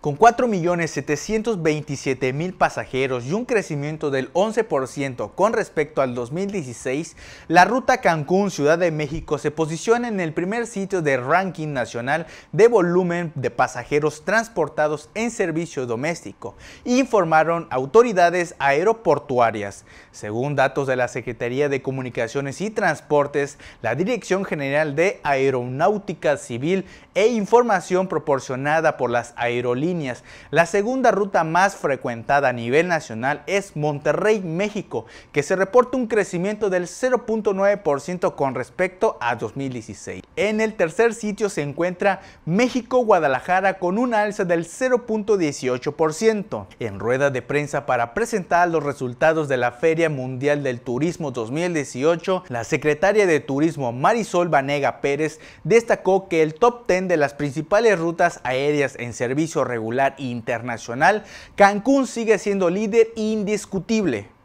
Con 4.727.000 pasajeros y un crecimiento del 11% con respecto al 2016, la ruta Cancún-Ciudad de México se posiciona en el primer sitio de ranking nacional de volumen de pasajeros transportados en servicio doméstico, informaron autoridades aeroportuarias. Según datos de la Secretaría de Comunicaciones y Transportes, la Dirección General de Aeronáutica Civil e información proporcionada por las aerolíneas. La segunda ruta más frecuentada a nivel nacional es Monterrey, México, que se reporta un crecimiento del 0.9% con respecto a 2016. En el tercer sitio se encuentra México-Guadalajara con una alza del 0.18%. En rueda de prensa para presentar los resultados de la Feria Mundial del Turismo 2018, la secretaria de Turismo Marisol Vanega Pérez destacó que el top 10 de las principales rutas aéreas en servicio regular internacional, Cancún sigue siendo líder indiscutible.